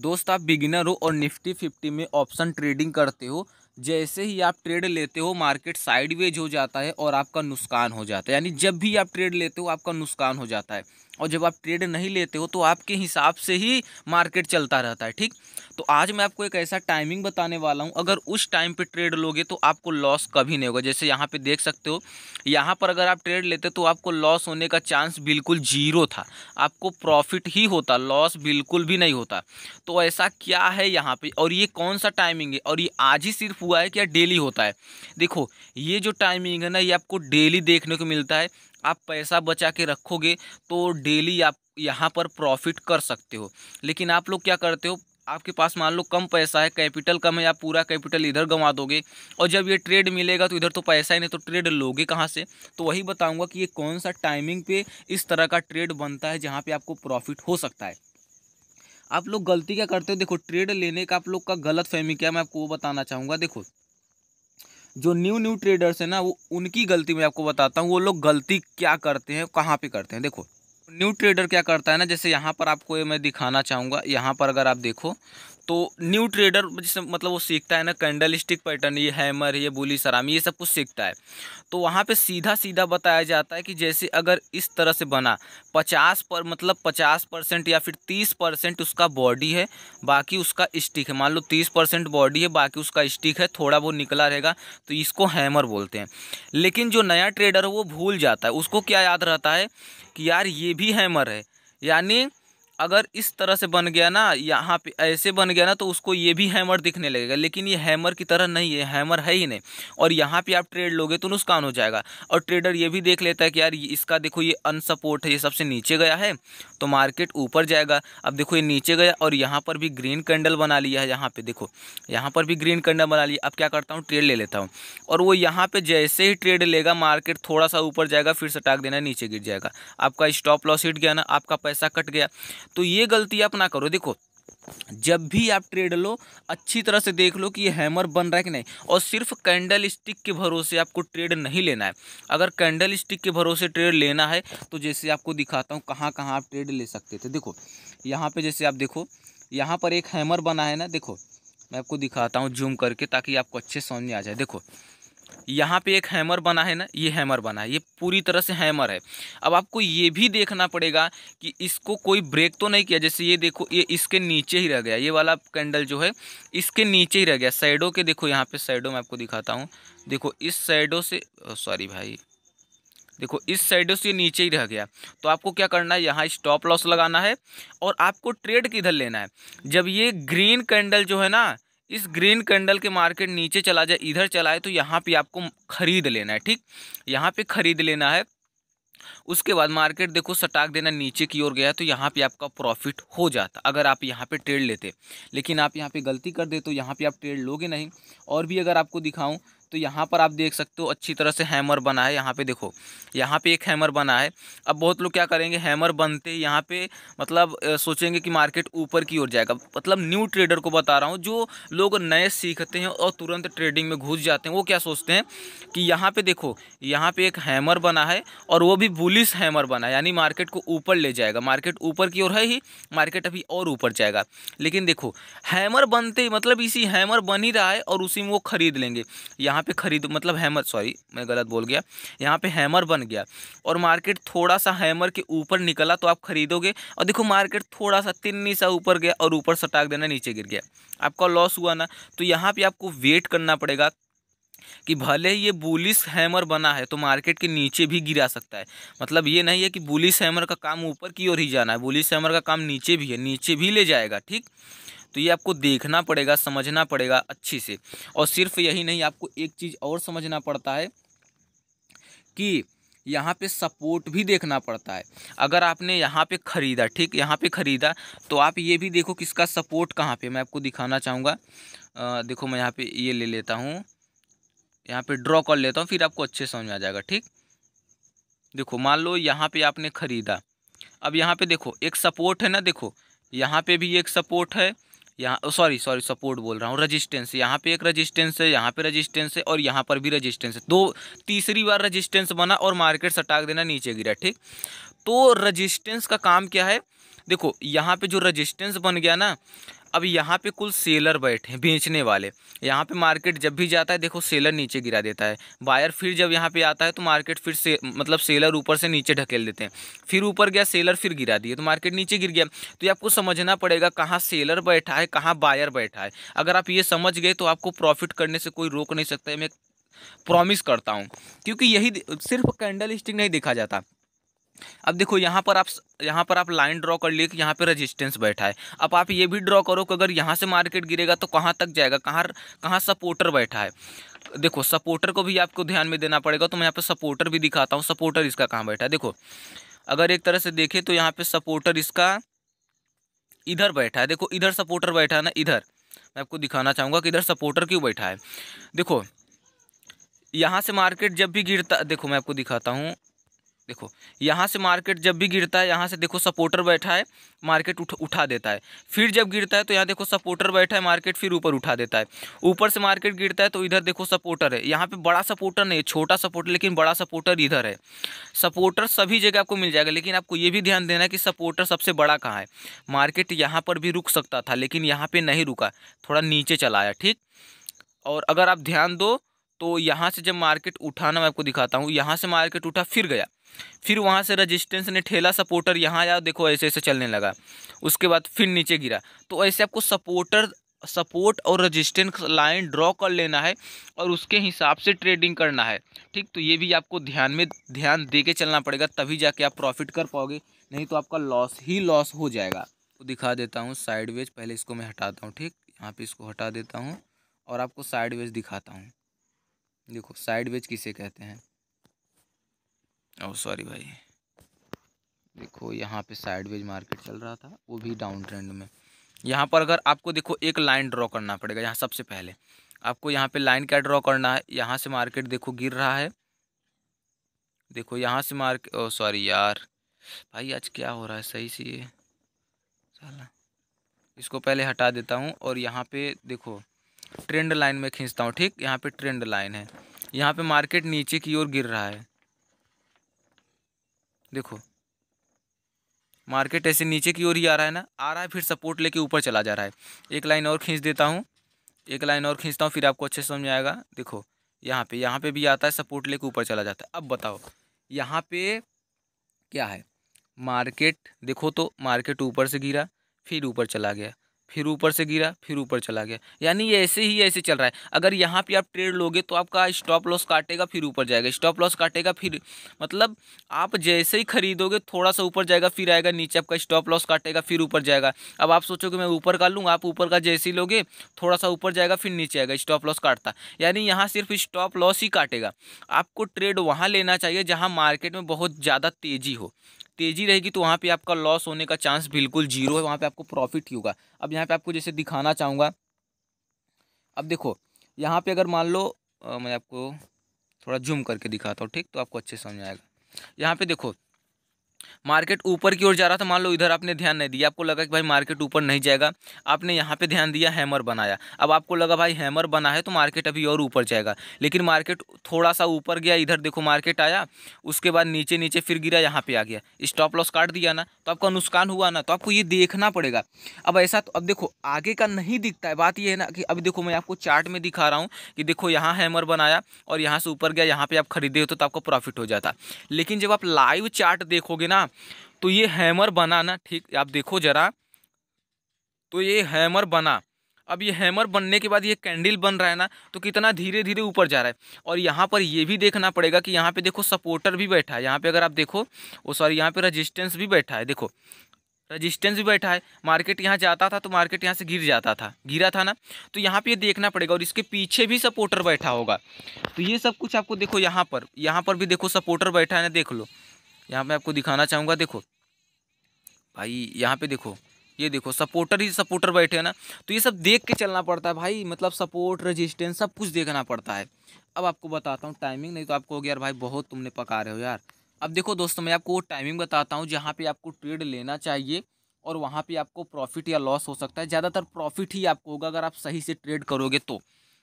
दोस्त आप बिगिनर हो और निफ्टी फिफ्टी में ऑप्शन ट्रेडिंग करते हो जैसे ही आप ट्रेड लेते हो मार्केट साइडवेज हो जाता है और आपका नुकसान हो जाता है यानी जब भी आप ट्रेड लेते हो आपका नुकसान हो जाता है और जब आप ट्रेड नहीं लेते हो तो आपके हिसाब से ही मार्केट चलता रहता है ठीक तो आज मैं आपको एक ऐसा टाइमिंग बताने वाला हूँ अगर उस टाइम पे ट्रेड लोगे तो आपको लॉस कभी नहीं होगा जैसे यहाँ पे देख सकते हो यहाँ पर अगर आप ट्रेड लेते तो आपको लॉस होने का चांस बिल्कुल जीरो था आपको प्रॉफिट ही होता लॉस बिल्कुल भी नहीं होता तो ऐसा क्या है यहाँ पर और ये कौन सा टाइमिंग है और ये आज ही सिर्फ हुआ है क्या डेली होता है देखो ये जो टाइमिंग है ना ये आपको डेली देखने को मिलता है आप पैसा बचा के रखोगे तो डेली आप यहाँ पर प्रॉफिट कर सकते हो लेकिन आप लोग क्या करते हो आपके पास मान लो कम पैसा है कैपिटल कम है आप पूरा कैपिटल इधर गंवा दोगे और जब ये ट्रेड मिलेगा तो इधर तो पैसा ही नहीं तो ट्रेड लोगे कहाँ से तो वही बताऊंगा कि ये कौन सा टाइमिंग पे इस तरह का ट्रेड बनता है जहाँ पे आपको प्रॉफिट हो सकता है आप लोग गलती क्या करते हो देखो ट्रेड लेने का आप लोग का गलत फहमी क्या मैं आपको वो बताना चाहूँगा देखो जो न्यू न्यू ट्रेडर्स हैं ना वो उनकी गलती मैं आपको बताता हूँ वो लोग गलती क्या करते हैं कहाँ पे करते हैं देखो न्यू ट्रेडर क्या करता है ना जैसे यहाँ पर आपको मैं दिखाना चाहूँगा यहाँ पर अगर आप देखो तो न्यू ट्रेडर जिससे मतलब वो सीखता है ना कैंडल स्टिक पैटर्न ये हैमर ये बुली सरामी ये सब कुछ सीखता है तो वहाँ पे सीधा सीधा बताया जाता है कि जैसे अगर इस तरह से बना पचास पर मतलब पचास परसेंट या फिर तीस परसेंट उसका बॉडी है बाकी उसका स्टिक है मान लो तीस परसेंट बॉडी है बाकी उसका स्टिक है थोड़ा बहुत निकला रहेगा तो इसको हैमर बोलते हैं लेकिन जो नया ट्रेडर है वो भूल जाता है उसको क्या याद रहता है कि यार ये भी हैमर है यानी अगर इस तरह से बन गया ना यहाँ पे ऐसे बन गया ना तो उसको ये भी हैमर दिखने लगेगा लेकिन ये हैमर की तरह नहीं है हैमर है ही नहीं और यहाँ पे आप ट्रेड लोगे तो नुकसान हो जाएगा और ट्रेडर ये भी देख लेता है कि यार इसका देखो ये अनसपोर्ट है ये सबसे नीचे गया है तो मार्केट ऊपर जाएगा अब देखो ये नीचे गया और यहाँ पर भी ग्रीन कैंडल बना लिया है यहाँ पर देखो यहाँ पर भी ग्रीन कैंडल बना लिया अब क्या करता हूँ ट्रेड ले लेता हूँ और वो यहाँ पर जैसे ही ट्रेड लेगा मार्केट थोड़ा सा ऊपर जाएगा फिर से टाक देना नीचे गिर जाएगा आपका स्टॉप लॉस हिट गया ना आपका पैसा कट गया तो ये गलती आप ना करो देखो जब भी आप ट्रेड लो अच्छी तरह से देख लो कि ये हैमर बन रहा है कि नहीं और सिर्फ कैंडल स्टिक के भरोसे आपको ट्रेड नहीं लेना है अगर कैंडल स्टिक के भरोसे ट्रेड लेना है तो जैसे आपको दिखाता हूँ कहाँ कहाँ आप ट्रेड ले सकते थे देखो यहाँ पे जैसे आप देखो यहाँ पर एक हैमर बना है ना देखो मैं आपको दिखाता हूँ जूम करके ताकि आपको अच्छे समझ में आ जाए देखो यहाँ पे एक हैमर बना है ना ये हैमर बना है ये पूरी तरह से हैमर है अब आपको ये भी देखना पड़ेगा कि इसको कोई ब्रेक तो नहीं किया जैसे ये देखो ये इसके नीचे ही रह गया ये वाला कैंडल जो है इसके नीचे ही रह गया साइडों के देखो यहाँ पे साइडों में आपको दिखाता हूँ देखो इस साइडों से सॉरी भाई देखो इस साइडों से नीचे ही रह गया तो आपको क्या करना है यहाँ स्टॉप लॉस लगाना है और आपको ट्रेड किधर लेना है जब ये ग्रीन कैंडल जो है ना इस ग्रीन कैंडल के मार्केट नीचे चला जाए इधर चलाए तो यहाँ पे आपको खरीद लेना है ठीक यहाँ पे खरीद लेना है उसके बाद मार्केट देखो सटाक देना नीचे की ओर गया तो यहाँ पे आपका प्रॉफिट हो जाता अगर आप यहाँ पे ट्रेड लेते लेकिन आप यहाँ पे गलती कर दे तो यहाँ पे आप ट्रेड लोगे नहीं और भी अगर आपको दिखाऊं तो यहाँ पर आप देख सकते हो अच्छी तरह से हैमर बना है यहाँ पे देखो यहाँ पे एक हैमर बना है अब बहुत लोग क्या करेंगे हैमर बनते ही यहाँ पे मतलब सोचेंगे कि मार्केट ऊपर की ओर जाएगा मतलब न्यू ट्रेडर को बता रहा हूँ जो लोग नए सीखते हैं और तुरंत ट्रेडिंग में घुस जाते हैं वो क्या सोचते हैं कि यहाँ पर देखो यहाँ पर एक हैमर बना है और वो भी बुलिस हैमर बना है यानी मार्केट को ऊपर ले जाएगा मार्केट ऊपर की ओर है ही मार्केट अभी और ऊपर जाएगा लेकिन देखो हैमर बनते ही मतलब इसी हैमर बन ही रहा है और उसी में वो खरीद लेंगे यहाँ यहाँ पे खरीद मतलब हैमर सॉरी मैं गलत बोल गया यहाँ पे हैमर बन गया और मार्केट थोड़ा सा हैमर के ऊपर निकला तो आप खरीदोगे और देखो मार्केट थोड़ा सा तिन्नी सा ऊपर गया और ऊपर सटाक देना नीचे गिर गया आपका लॉस हुआ ना तो यहाँ पर आपको वेट करना पड़ेगा कि भले ही ये बुलिस हैमर बना है तो मार्केट के नीचे भी गिरा सकता है मतलब ये नहीं है कि बुलिस हैमर का काम ऊपर की ओर ही जाना है बुलिस हैमर का काम नीचे भी है नीचे भी ले जाएगा ठीक तो ये आपको देखना पड़ेगा समझना पड़ेगा अच्छे से और सिर्फ यही नहीं आपको एक चीज़ और समझना पड़ता है कि यहाँ पे सपोर्ट भी देखना पड़ता है अगर आपने यहाँ पे ख़रीदा ठीक यहाँ पे ख़रीदा तो आप ये भी देखो किसका सपोर्ट कहाँ पे मैं आपको दिखाना चाहूँगा देखो मैं यहाँ पे ये ले लेता हूँ यहाँ पे ड्रॉ कर लेता हूँ फिर आपको अच्छे समझ में आ जाएगा ठीक देखो मान लो यहाँ पे आपने ख़रीदा अब यहाँ पर देखो एक सपोर्ट है ना देखो यहाँ पर भी एक सपोर्ट है यहाँ सॉरी सॉरी सपोर्ट बोल रहा हूँ रजिस्टेंस यहाँ पे एक रेजिस्टेंस है यहाँ पे रेजिस्टेंस है और यहाँ पर भी रेजिस्टेंस है दो तीसरी बार रजिस्टेंस बना और मार्केट सटाक देना नीचे गिरा ठीक तो रजिस्टेंस का काम क्या है देखो यहाँ पे जो रजिस्टेंस बन गया ना अब यहाँ पे कुल सेलर बैठे हैं बेचने वाले यहाँ पे मार्केट जब भी जाता है देखो सेलर नीचे गिरा देता है बायर फिर जब यहाँ पे आता है तो मार्केट फिर से मतलब सेलर ऊपर से नीचे ढकेल देते हैं फिर ऊपर गया सेलर फिर गिरा दिए तो मार्केट नीचे गिर गया तो ये आपको समझना पड़ेगा कहाँ सेलर बैठा है कहाँ बायर बैठा है अगर आप ये समझ गए तो आपको प्रॉफिट करने से कोई रोक नहीं सकता है मैं प्रॉमिस करता हूँ क्योंकि यही सिर्फ कैंडल स्टिक नहीं देखा जाता अब देखो यहाँ पर आप यहाँ पर आप लाइन ड्रॉ कर लिए कि यहाँ पे रेजिस्टेंस बैठा है अब आप ये भी ड्रॉ करो कि अगर यहाँ से मार्केट गिरेगा तो कहाँ तक जाएगा कहाँ कहाँ सपोर्टर बैठा है देखो सपोर्टर को भी आपको ध्यान में देना पड़ेगा तो मैं यहाँ पर सपोर्टर भी दिखाता हूँ सपोर्टर इसका कहाँ बैठा है देखो अगर एक तरह से देखें तो यहाँ पर सपोर्टर इसका इधर बैठा है देखो इधर सपोर्टर बैठा है ना इधर मैं आपको दिखाना चाहूँगा कि इधर सपोर्टर क्यों बैठा है देखो यहाँ से मार्केट जब भी गिरता देखो मैं आपको दिखाता हूँ देखो यहाँ से मार्केट जब भी गिरता है यहाँ से देखो सपोर्टर बैठा है मार्केट उठ उठा देता है फिर जब गिरता है तो यहाँ देखो सपोर्टर बैठा है मार्केट फिर ऊपर उठा देता है ऊपर से मार्केट गिरता है तो इधर देखो सपोर्टर है यहाँ पे बड़ा सपोर्टर नहीं छोटा सपोर्टर लेकिन बड़ा सपोर्टर इधर है सपोर्टर सभी जगह आपको मिल जाएगा लेकिन आपको ये भी ध्यान देना है कि सपोर्टर सबसे बड़ा कहाँ है मार्केट यहाँ पर भी रुक सकता था लेकिन यहाँ पर नहीं रुका थोड़ा नीचे चला आया ठीक और अगर आप ध्यान दो तो यहाँ से जब मार्केट उठाना मैं आपको दिखाता हूँ यहाँ से मार्केट उठा फिर गया फिर वहाँ से रजिस्टेंस ने ठेला सपोर्टर यहाँ आया देखो ऐसे ऐसे चलने लगा उसके बाद फिर नीचे गिरा तो ऐसे आपको सपोर्टर सपोर्ट और रजिस्टेंस लाइन ड्रॉ कर लेना है और उसके हिसाब से ट्रेडिंग करना है ठीक तो ये भी आपको ध्यान में ध्यान दे के चलना पड़ेगा तभी जाके आप प्रॉफिट कर पाओगे नहीं तो आपका लॉस ही लॉस हो जाएगा तो दिखा देता हूँ साइडवेज पहले इसको मैं हटाता हूँ ठीक यहाँ पर इसको हटा देता हूँ और आपको साइडवेज दिखाता हूँ देखो साइडवेज किसे कहते हैं ओ oh, सॉरी भाई देखो यहाँ पे साइडवेज मार्केट चल रहा था वो भी डाउन ट्रेंड में यहाँ पर अगर आपको देखो एक लाइन ड्रॉ करना पड़ेगा यहाँ सबसे पहले आपको यहाँ पे लाइन क्या ड्रॉ करना है यहाँ से मार्केट देखो गिर रहा है देखो यहाँ से मार्केट ओ सॉरी यार भाई आज क्या हो रहा है सही से ये साला इसको पहले हटा देता हूँ और यहाँ पे देखो ट्रेंड लाइन में खींचता हूँ ठीक यहाँ पे ट्रेंड लाइन है यहाँ पे मार्केट नीचे की ओर गिर रहा है देखो मार्केट ऐसे नीचे की ओर ही आ रहा है ना आ रहा है फिर सपोर्ट लेके ऊपर चला जा रहा है एक लाइन और खींच देता हूँ एक लाइन और खींचता हूँ फिर आपको अच्छे समझ में आएगा देखो यहाँ पे यहाँ पे भी आता है सपोर्ट लेके ऊपर चला जाता है अब बताओ यहाँ पे क्या है मार्केट देखो तो मार्केट ऊपर से गिरा फिर ऊपर चला गया फिर ऊपर से गिरा फिर ऊपर चला गया यानी ये ऐसे ही ऐसे चल रहा है अगर यहाँ पे आप ट्रेड लोगे तो आपका स्टॉप लॉस काटेगा फिर ऊपर जाएगा स्टॉप लॉस काटेगा फिर मतलब आप जैसे ही खरीदोगे थोड़ा सा ऊपर जाएगा फिर आएगा नीचे आपका स्टॉप लॉस काटेगा फिर ऊपर जाएगा अब आप सोचोगे मैं ऊपर का लूँगा आप ऊपर का जैसे ही लोगे थोड़ा सा ऊपर जाएगा फिर नीचे आएगा स्टॉप लॉस काटता यानी यहाँ सिर्फ स्टॉप लॉस ही काटेगा आपको ट्रेड वहाँ लेना चाहिए जहाँ मार्केट में बहुत ज़्यादा तेज़ी हो तेज़ी रहेगी तो वहाँ पे आपका लॉस होने का चांस बिल्कुल जीरो है वहाँ पे आपको प्रॉफिट ही होगा अब यहाँ पे आपको जैसे दिखाना चाहूँगा अब देखो यहाँ पे अगर मान लो आ, मैं आपको थोड़ा जूम करके दिखाता हूँ ठीक तो आपको अच्छे समझ आएगा यहाँ पे देखो मार्केट ऊपर की ओर जा रहा था मान लो इधर आपने ध्यान नहीं दिया आपको लगा कि भाई मार्केट ऊपर नहीं जाएगा आपने यहाँ पे ध्यान दिया हैमर बनाया अब आपको लगा भाई हैमर बना है तो मार्केट अभी और ऊपर जाएगा लेकिन मार्केट थोड़ा सा ऊपर गया इधर देखो मार्केट आया उसके बाद नीचे नीचे फिर गिरा यहाँ पर आ गया स्टॉप लॉस काट दिया ना तो आपका नुकसान हुआ ना तो आपको ये देखना पड़ेगा अब ऐसा तो अब देखो आगे का नहीं दिखता है बात यह है ना कि अभी देखो मैं आपको चार्ट में दिखा रहा हूँ कि देखो यहाँ हैमर बनाया और यहाँ से ऊपर गया यहाँ पर आप खरीदे होते तो, तो आपको प्रॉफिट हो जाता लेकिन जब आप लाइव चार्ट देखोगे ना तो ये हैमर बना ना ठीक आप देखो ज़रा तो ये हैमर बना अब ये हैमर बनने के बाद ये कैंडल बन रहा है ना तो कितना धीरे धीरे ऊपर जा रहा है और यहाँ पर ये भी देखना पड़ेगा कि यहाँ पे देखो सपोर्टर भी बैठा है यहाँ पे अगर आप देखो वो सॉरी यहाँ पे रेजिस्टेंस भी बैठा है देखो रेजिस्टेंस भी बैठा है मार्केट यहाँ जाता था तो मार्केट यहाँ से गिर जाता था गिरा था ना तो यहाँ पर ये देखना पड़ेगा और इसके पीछे भी सपोर्टर बैठा होगा तो ये सब कुछ आपको देखो यहाँ पर यहाँ पर भी देखो सपोर्टर बैठा है ना देख लो यहाँ पे आपको दिखाना चाहूँगा देखो भाई यहाँ पे देखो ये देखो सपोर्टर ही सपोर्टर बैठे हैं ना तो ये सब देख के चलना पड़ता है भाई मतलब सपोर्ट रेजिस्टेंस सब कुछ देखना पड़ता है अब आपको बताता हूँ टाइमिंग नहीं तो आपको यार भाई बहुत तुमने पका रहे हो यार अब देखो दोस्तों मैं आपको वो टाइमिंग बताता हूँ जहाँ पे आपको ट्रेड लेना चाहिए और वहाँ पे आपको प्रॉफिट या लॉस हो सकता है ज़्यादातर प्रॉफिट ही आपको होगा अगर आप सही से ट्रेड करोगे तो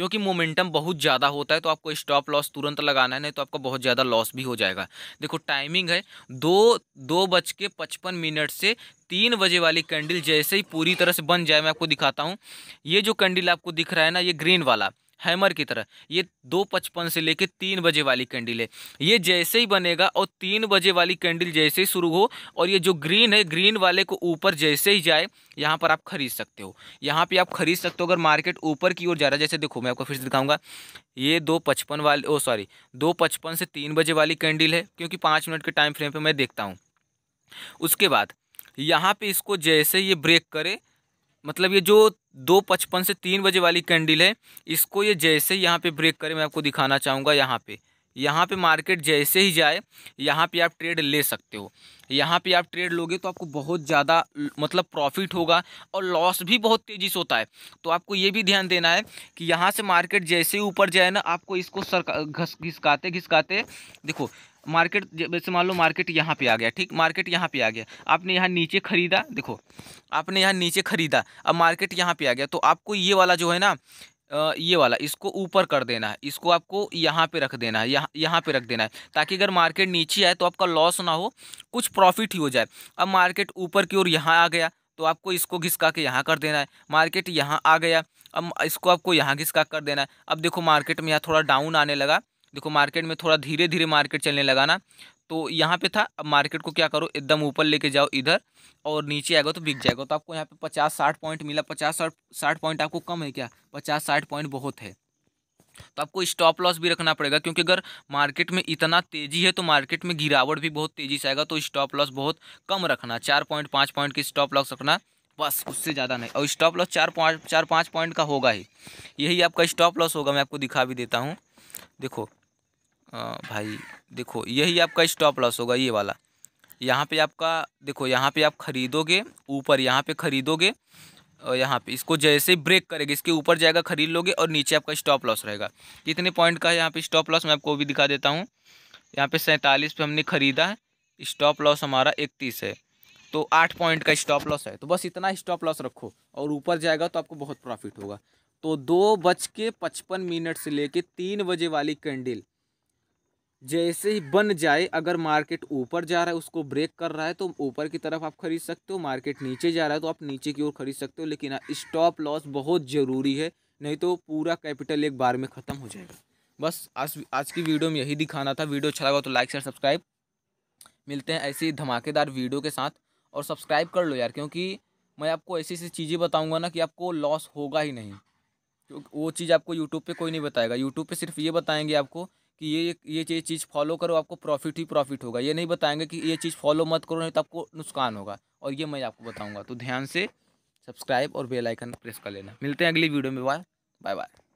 क्योंकि मोमेंटम बहुत ज़्यादा होता है तो आपको स्टॉप लॉस तुरंत लगाना है नहीं तो आपका बहुत ज़्यादा लॉस भी हो जाएगा देखो टाइमिंग है दो दो बज के पचपन मिनट से तीन बजे वाली कैंडल जैसे ही पूरी तरह से बन जाए मैं आपको दिखाता हूँ ये जो कैंडल आपको दिख रहा है ना ये ग्रीन वाला हैमर की तरह ये दो पचपन से लेकर तीन बजे वाली कैंडल है ये जैसे ही बनेगा और तीन बजे वाली कैंडल जैसे ही शुरू हो और ये जो ग्रीन है ग्रीन वाले को ऊपर जैसे ही जाए यहाँ पर आप खरीद सकते हो यहाँ पर आप खरीद सकते हो अगर मार्केट ऊपर की ओर जा रहा है जैसे देखो मैं आपको फिर से दिखाऊंगा ये दो पचपन वाले ओ सॉरी दो पचपन से तीन बजे वाली कैंडल है क्योंकि पाँच मिनट के टाइम फ्रेम पर मैं देखता हूँ उसके बाद यहाँ पर इसको जैसे ये ब्रेक करे मतलब ये जो दो पचपन से तीन बजे वाली कैंडल है इसको ये जैसे यहाँ पे ब्रेक करें मैं आपको दिखाना चाहूँगा यहाँ पे यहाँ पे मार्केट जैसे ही जाए यहाँ पे आप ट्रेड ले सकते हो यहाँ पे आप ट्रेड लोगे तो आपको बहुत ज़्यादा मतलब प्रॉफिट होगा और लॉस भी बहुत तेज़ी से होता है तो आपको ये भी ध्यान देना है कि यहाँ से मार्केट जैसे ही ऊपर जाए ना आपको इसको सर घस घिसकाते घिसकाते देखो मार्केट जैसे मान लो मार्केट यहाँ पे आ गया ठीक मार्केट यहाँ पे आ गया आपने यहाँ नीचे ख़रीदा देखो आपने यहाँ नीचे ख़रीदा अब मार्केट यहाँ पे आ गया तो आपको ये वाला जो है ना ये वाला इसको ऊपर कर देना है इसको आपको यहाँ पे रख देना है यहाँ यहाँ पे रख देना है ताकि अगर मार्केट नीचे आए तो आपका लॉस ना हो कुछ प्रॉफिट ही हो जाए अब मार्केट ऊपर की ओर यहाँ आ गया तो आपको इसको घिसका के यहाँ कर देना है मार्केट यहाँ आ गया अब इसको आपको यहाँ घिसका कर देना है अब देखो मार्केट में यहाँ थोड़ा डाउन आने लगा देखो मार्केट में थोड़ा धीरे धीरे मार्केट चलने लगा ना तो यहाँ पे था अब मार्केट को क्या करो एकदम ऊपर लेके जाओ इधर और नीचे आएगा तो बिक जाएगा तो आपको यहाँ पे पचास साठ पॉइंट मिला पचास साठ साठ पॉइंट आपको कम है क्या पचास साठ पॉइंट बहुत है तो आपको स्टॉप लॉस भी रखना पड़ेगा क्योंकि अगर मार्केट में इतना तेजी है तो मार्केट में गिरावट भी बहुत तेज़ी से आएगा तो स्टॉप लॉस बहुत कम रखना चार पॉइंट पाँच पॉइंट की स्टॉप लॉस रखना बस उससे ज़्यादा नहीं और स्टॉप लॉस चार पाँच चार पाँच पॉइंट का होगा ही यही आपका स्टॉप लॉस होगा मैं आपको दिखा भी देता हूँ देखो भाई देखो यही आपका स्टॉप लॉस होगा ये वाला यहाँ पे आपका देखो यहाँ पे आप खरीदोगे ऊपर यहाँ पे खरीदोगे और यहाँ पे इसको जैसे ब्रेक करेगा इसके ऊपर जाएगा खरीद लोगे और नीचे आपका स्टॉप लॉस रहेगा कितने पॉइंट का है यहाँ पे स्टॉप लॉस मैं आपको भी दिखा देता हूँ यहाँ पे सैंतालीस पे हमने ख़रीदा है स्टॉप लॉस हमारा इकतीस है तो आठ पॉइंट का स्टॉप लॉस है तो बस इतना स्टॉप लॉस रखो और ऊपर जाएगा तो आपको बहुत प्रॉफिट होगा तो दो बज के पचपन मिनट से लेकर तीन बजे वाली कैंडल जैसे ही बन जाए अगर मार्केट ऊपर जा रहा है उसको ब्रेक कर रहा है तो ऊपर की तरफ आप खरीद सकते हो मार्केट नीचे जा रहा है तो आप नीचे की ओर खरीद सकते हो लेकिन स्टॉप हाँ, लॉस बहुत ज़रूरी है नहीं तो पूरा कैपिटल एक बार में ख़त्म हो जाएगा बस आज आज की वीडियो में यही दिखाना था वीडियो अच्छा लगा तो लाइक शेयर सब्सक्राइब मिलते हैं ऐसी धमाकेदार वीडियो के साथ और सब्सक्राइब कर लो यार क्योंकि मैं आपको ऐसी ऐसी चीज़ें बताऊँगा ना कि आपको लॉस होगा ही नहीं क्योंकि वो चीज़ आपको यूट्यूब पर कोई नहीं बताएगा यूट्यूब पर सिर्फ ये बताएँगे आपको कि ये ये ये चीज़ फॉलो करो आपको प्रॉफिट ही प्रॉफिट होगा ये नहीं बताएंगे कि ये चीज़ फॉलो मत करो नहीं तो आपको नुकसान होगा और ये मैं आपको बताऊँगा तो ध्यान से सब्सक्राइब और बेल आइकन प्रेस कर लेना मिलते हैं अगली वीडियो में बाय बाय बाय